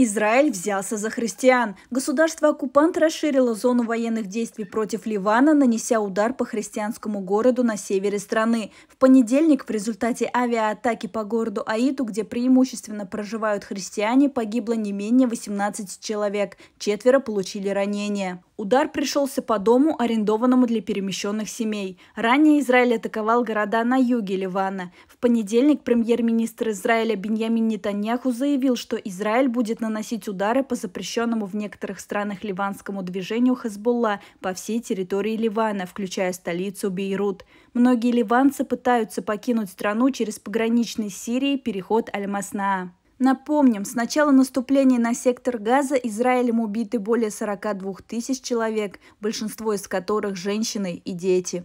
Израиль взялся за христиан. Государство-оккупант расширило зону военных действий против Ливана, нанеся удар по христианскому городу на севере страны. В понедельник в результате авиаатаки по городу Аиту, где преимущественно проживают христиане, погибло не менее 18 человек. Четверо получили ранения. Удар пришелся по дому, арендованному для перемещенных семей. Ранее Израиль атаковал города на юге Ливана. В понедельник премьер-министр Израиля Беньямин Нетаньяху заявил, что Израиль будет на наносить удары по запрещенному в некоторых странах ливанскому движению Хазбулла по всей территории Ливана, включая столицу Бейрут. Многие ливанцы пытаются покинуть страну через пограничный с Сирией переход аль масна Напомним, с начала наступления на сектор Газа Израилем убиты более 42 тысяч человек, большинство из которых – женщины и дети.